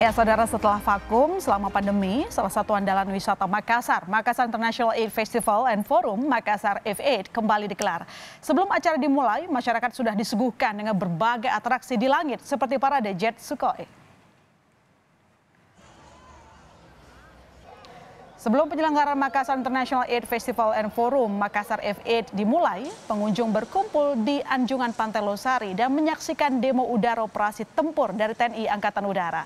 Ya, saudara, setelah vakum selama pandemi, salah satu andalan wisata Makassar, Makassar International Aid Festival and Forum Makassar F8 kembali dikelar. Sebelum acara dimulai, masyarakat sudah disuguhkan dengan berbagai atraksi di langit seperti parade jet Sukhoi. Sebelum penyelenggaraan Makassar International Aid Festival and Forum Makassar F8 dimulai, pengunjung berkumpul di Anjungan Pantai Losari dan menyaksikan demo udara operasi tempur dari TNI Angkatan Udara.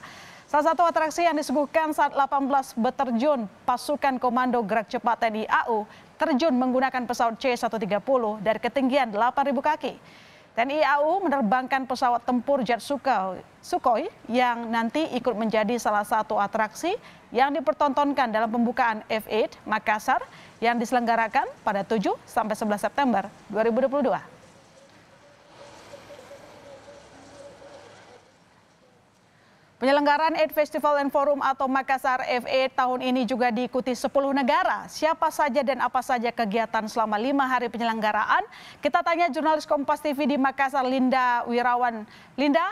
Salah satu atraksi yang disuguhkan saat 18 beterjun pasukan Komando Gerak Cepat TNI AU terjun menggunakan pesawat C-130 dari ketinggian 8.000 kaki. TNI AU menerbangkan pesawat tempur jet Sukhoi yang nanti ikut menjadi salah satu atraksi yang dipertontonkan dalam pembukaan F8 Makassar yang diselenggarakan pada 7 sampai 11 September 2022. Penyelenggaraan Aid Festival and Forum atau Makassar FA tahun ini juga diikuti 10 negara. Siapa saja dan apa saja kegiatan selama lima hari penyelenggaraan? Kita tanya jurnalis Kompas TV di Makassar, Linda Wirawan. Linda,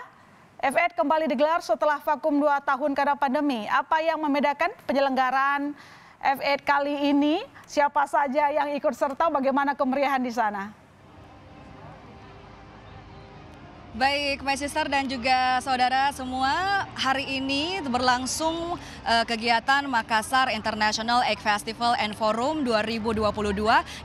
FA kembali digelar setelah vakum dua tahun karena pandemi. Apa yang membedakan penyelenggaraan FA kali ini? Siapa saja yang ikut serta? Bagaimana kemeriahan di sana? Baik, my sister dan juga saudara semua, hari ini berlangsung uh, kegiatan Makassar International Egg Festival and Forum 2022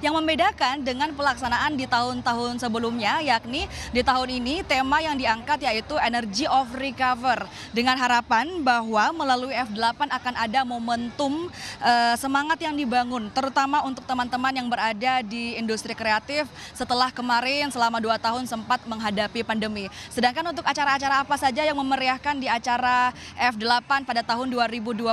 yang membedakan dengan pelaksanaan di tahun-tahun sebelumnya, yakni di tahun ini tema yang diangkat yaitu Energy of Recover dengan harapan bahwa melalui F8 akan ada momentum uh, semangat yang dibangun, terutama untuk teman-teman yang berada di industri kreatif setelah kemarin selama dua tahun sempat menghadapi pandemi kami. Sedangkan untuk acara-acara apa saja yang memeriahkan di acara F8 pada tahun 2022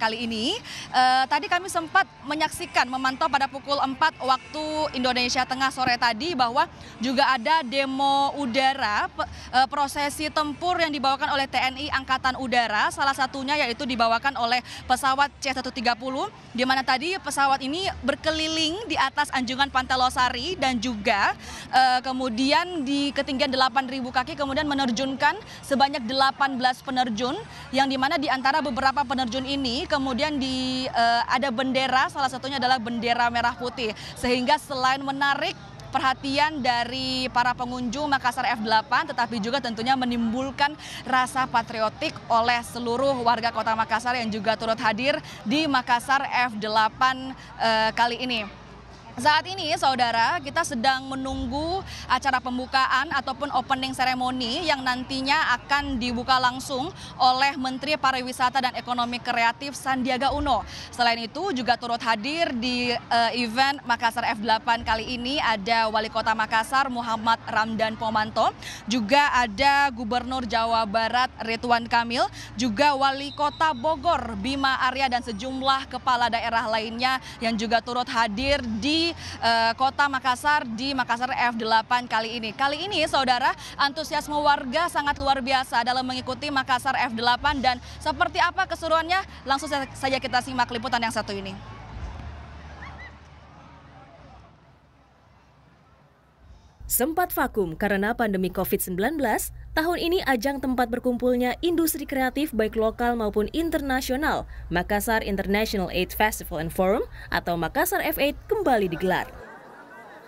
kali ini, eh, tadi kami sempat menyaksikan, memantau pada pukul 4 waktu Indonesia Tengah sore tadi bahwa juga ada demo udara, eh, prosesi tempur yang dibawakan oleh TNI Angkatan Udara, salah satunya yaitu dibawakan oleh pesawat C-130, di mana tadi pesawat ini berkeliling di atas anjungan Pantai Losari dan juga eh, kemudian di ketinggian 8.000 kaki kemudian menerjunkan sebanyak 18 penerjun yang dimana di antara beberapa penerjun ini kemudian di uh, ada bendera salah satunya adalah bendera merah putih sehingga selain menarik perhatian dari para pengunjung Makassar F8 tetapi juga tentunya menimbulkan rasa patriotik oleh seluruh warga kota Makassar yang juga turut hadir di Makassar F8 eh, kali ini. Saat ini saudara kita sedang menunggu acara pembukaan ataupun opening ceremony yang nantinya akan dibuka langsung oleh Menteri Pariwisata dan Ekonomi Kreatif Sandiaga Uno. Selain itu juga turut hadir di uh, event Makassar F8 kali ini ada Wali Kota Makassar Muhammad Ramdan Pomanto, juga ada Gubernur Jawa Barat Ridwan Kamil, juga Wali Kota Bogor Bima Arya dan sejumlah kepala daerah lainnya yang juga turut hadir di Eh, kota Makassar di Makassar F8 kali ini. Kali ini saudara antusiasme warga sangat luar biasa dalam mengikuti Makassar F8 dan seperti apa keseruannya langsung saja kita simak liputan yang satu ini. Sempat vakum karena pandemi COVID-19, tahun ini ajang tempat berkumpulnya industri kreatif baik lokal maupun internasional, Makassar International Aid Festival and Forum atau Makassar F8 kembali digelar.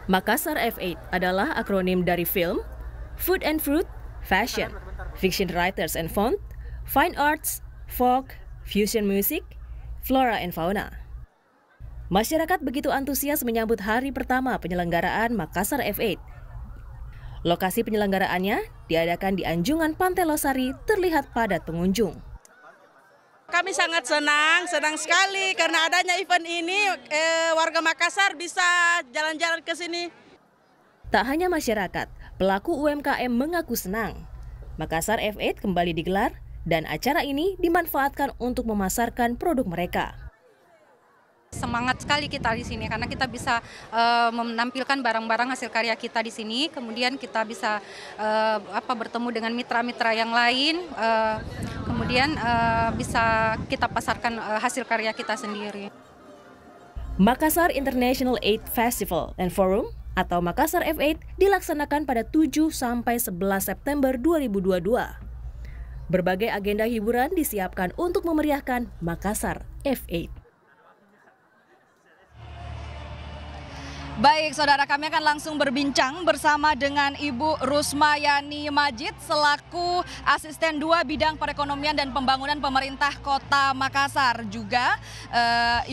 Makassar F8 adalah akronim dari film, food and fruit, fashion, fiction writers and font, fine arts, folk, fusion music, flora and fauna. Masyarakat begitu antusias menyambut hari pertama penyelenggaraan Makassar F8 Lokasi penyelenggaraannya diadakan di Anjungan Pantai Losari terlihat padat pengunjung. Kami sangat senang, senang sekali karena adanya event ini eh, warga Makassar bisa jalan-jalan ke sini. Tak hanya masyarakat, pelaku UMKM mengaku senang. Makassar F8 kembali digelar dan acara ini dimanfaatkan untuk memasarkan produk mereka. Semangat sekali kita di sini karena kita bisa uh, menampilkan barang-barang hasil karya kita di sini. Kemudian kita bisa uh, apa bertemu dengan mitra-mitra yang lain. Uh, kemudian uh, bisa kita pasarkan uh, hasil karya kita sendiri. Makassar International Aid Festival and Forum atau Makassar F8 dilaksanakan pada 7 sampai 11 September 2022. Berbagai agenda hiburan disiapkan untuk memeriahkan Makassar F8. Baik, saudara kami akan langsung berbincang bersama dengan Ibu Rusmayani Majid selaku asisten dua bidang perekonomian dan pembangunan pemerintah Kota Makassar. Juga e,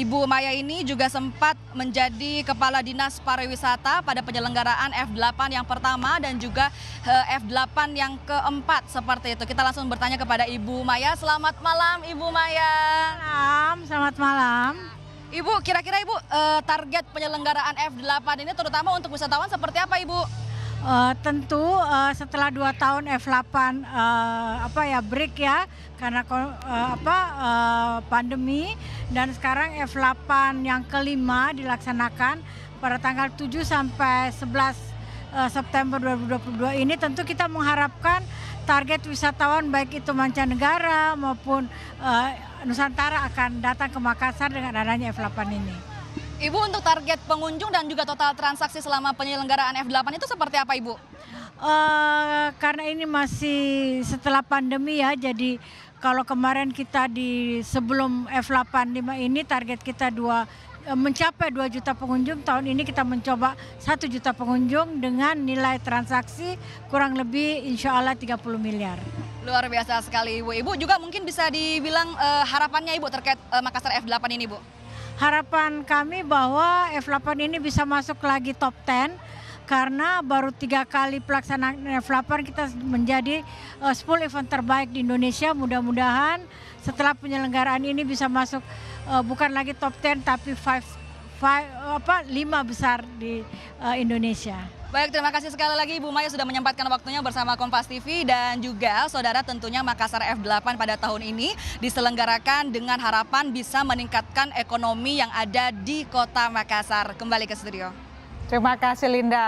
Ibu Maya ini juga sempat menjadi kepala dinas pariwisata pada penyelenggaraan F8 yang pertama dan juga eh, F8 yang keempat seperti itu. Kita langsung bertanya kepada Ibu Maya. Selamat malam Ibu Maya. Selamat malam, selamat malam. Ibu, kira-kira Ibu eh, target penyelenggaraan F8 ini terutama untuk wisatawan seperti apa Ibu? Uh, tentu uh, setelah dua tahun F8 uh, apa ya break ya karena uh, apa uh, pandemi dan sekarang F8 yang kelima dilaksanakan pada tanggal 7 sampai 11 uh, September 2022 ini tentu kita mengharapkan target wisatawan baik itu mancanegara maupun uh, Nusantara akan datang ke Makassar dengan adanya F8 ini. Ibu untuk target pengunjung dan juga total transaksi selama penyelenggaraan F8 itu seperti apa Ibu? Uh, karena ini masih setelah pandemi ya, jadi kalau kemarin kita di sebelum F85 ini target kita 2 Eh, mencapai 2 juta pengunjung. Tahun ini kita mencoba 1 juta pengunjung dengan nilai transaksi kurang lebih insya Allah 30 miliar. Luar biasa sekali Ibu. Ibu juga mungkin bisa dibilang uh, harapannya Ibu terkait uh, Makassar F8 ini Bu. Harapan kami bahwa F8 ini bisa masuk lagi top 10 karena baru tiga kali pelaksanaan F8 kita menjadi uh, 10 event terbaik di Indonesia. Mudah-mudahan setelah penyelenggaraan ini bisa masuk uh, bukan lagi top 10 tapi five, five apa lima besar di uh, Indonesia. Baik, terima kasih sekali lagi Ibu Maya sudah menyempatkan waktunya bersama Kompas TV dan juga saudara tentunya Makassar F8 pada tahun ini diselenggarakan dengan harapan bisa meningkatkan ekonomi yang ada di kota Makassar. Kembali ke studio. Terima kasih Linda.